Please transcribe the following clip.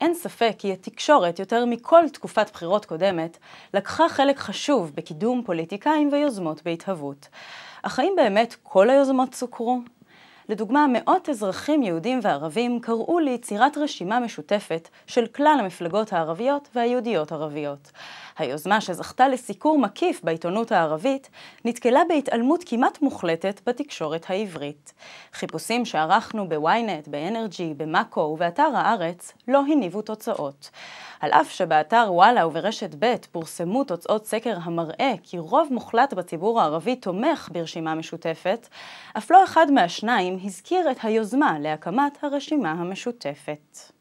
אין ספק כי התקשורת, יותר מכל תקופת בחירות קודמת, לקחה חלק חשוב בקידום פוליטיקאים ויוזמות בהתהוות. אך האם באמת כל היוזמות סוקרו? לדוגמה, מאות אזרחים יהודים וערבים קראו ליצירת רשימה משותפת של כלל המפלגות הערביות והיהודיות ערביות. היוזמה שזכתה לסיקור מקיף בעיתונות הערבית, נתקלה בהתעלמות כמעט מוחלטת בתקשורת העברית. חיפושים שערכנו בוויינט, באנרג'י, במאקו ובאתר הארץ לא הניבו תוצאות. על אף שבאתר וואלה וברשת ב' פורסמו תוצאות סקר המראה כי רוב מוחלט בציבור הערבי תומך ברשימה משותפת, אף לא אחד מהשניים הזכיר את היוזמה להקמת הרשימה המשותפת.